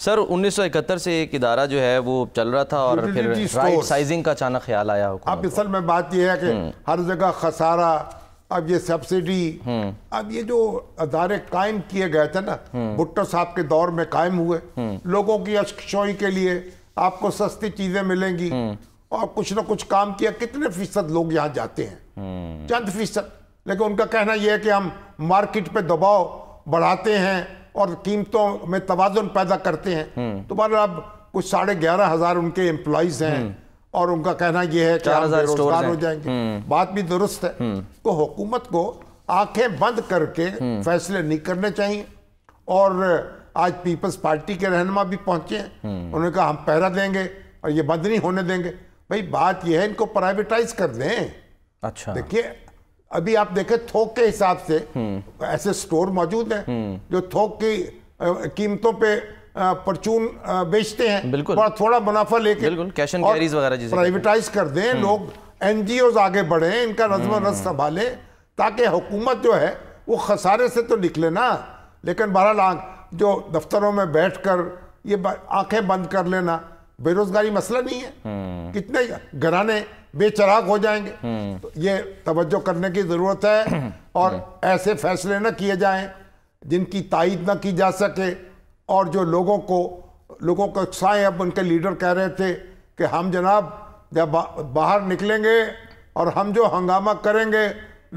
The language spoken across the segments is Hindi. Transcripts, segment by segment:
सर 1971 से एक इदारा जो है वो चल रहा था और फिर राइट साइजिंग का अचानक ख्याल आया अब असल में बात यह है कि हम्म। हर जगह खसारा अब ये सब्सिडी हम्म। अब ये जो अदारे कायम किए गए थे ना हम्म। भुट्टो साहब के दौर में कायम हुए लोगों की अशोई के लिए आपको सस्ती चीजें मिलेंगी और कुछ ना कुछ काम किया कितने फीसद लोग यहाँ जाते हैं चंद फीसद लेकिन उनका कहना यह है कि हम मार्केट पे दबाव बढ़ाते हैं और कीमतों में तोजन पैदा करते हैं हम्म। तो अब कुछ साढ़े ग्यारह हज़ार उनके एम्प्लॉज हैं हम्म। और उनका कहना यह है कि रोजगार हो जाएंगे हम्म। बात भी दुरुस्त है तो हुकूमत को आंखें बंद करके फैसले नहीं करने चाहिए और आज पीपल्स पार्टी के रहनमा भी पहुंचे हैं उन्होंने कहा हम पहरा देंगे और ये बंद नहीं होने देंगे भाई बात यह है इनको प्राइवेटाइज कर दें अच्छा देखिए अभी आप देखें थोक के हिसाब से ऐसे स्टोर मौजूद हैं जो थोक की कीमतों पे परचून बेचते हैं बिल्कुल और थोड़ा मुनाफा लेके कैश एंड कैरीज वगैरह प्राइवेटाइज कर दें हम्म। लोग एनजीओ आगे बढ़े इनका रजम हम्म। नज संभालें ताकि हुकूमत जो है वो खसारे से तो निकले ना लेकिन बारह लाख जो दफ्तरों में बैठ कर ये आंखें बंद कर लेना बेरोजगारी मसला नहीं है कितने घराने बेचराग हो जाएंगे तो ये तवज्जो करने की ज़रूरत है और ऐसे फैसले ना किए जाएं जिनकी तइद ना की जा सके और जो लोगों को लोगों को उत्साह अब उनके लीडर कह रहे थे कि हम जनाब जब बा, बाहर निकलेंगे और हम जो हंगामा करेंगे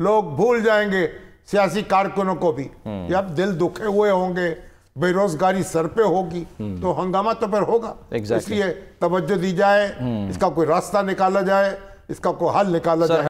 लोग भूल जाएंगे सियासी कारकुनों को भी जब हम्म। दिल दुखे हुए होंगे बेरोजगारी सर पे होगी हम्म। तो हंगामा तो फिर होगा exactly. इसलिए तवज्जो दी जाए हम्म। इसका कोई रास्ता निकाला जाए इसका कोई हल निकाला जाए